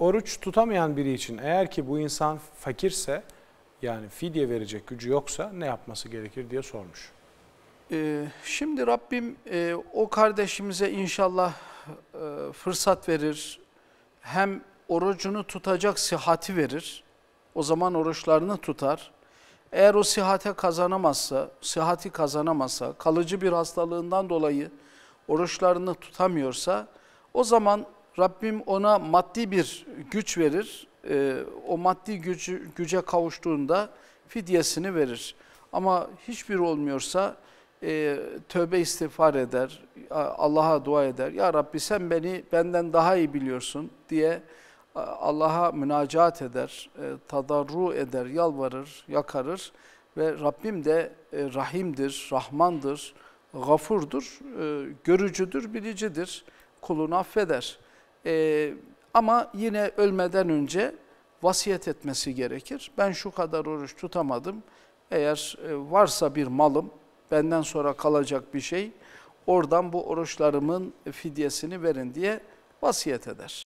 oruç tutamayan biri için eğer ki bu insan fakirse yani fidye verecek gücü yoksa ne yapması gerekir diye sormuş. Ee, şimdi Rabbim e, o kardeşimize inşallah e, fırsat verir. Hem orucunu tutacak sihati verir. O zaman oruçlarını tutar. Eğer o sihate kazanamazsa, sihati kazanamazsa, kalıcı bir hastalığından dolayı oruçlarını tutamıyorsa o zaman Rabbim ona maddi bir güç verir. E, o maddi gücü, güce kavuştuğunda fidyesini verir. Ama hiçbir olmuyorsa e, tövbe istiğfar eder, Allah'a dua eder. Ya Rabbi sen beni benden daha iyi biliyorsun diye Allah'a münacat eder, e, tadarru eder, yalvarır, yakarır. Ve Rabbim de e, rahimdir, rahmandır, gafurdur, e, görücüdür, bilicidir. Kulunu affeder.'' E, ama yine ölmeden önce vasiyet etmesi gerekir. Ben şu kadar oruç tutamadım. Eğer e, varsa bir malım, benden sonra kalacak bir şey, oradan bu oruçlarımın fidyesini verin diye vasiyet eder.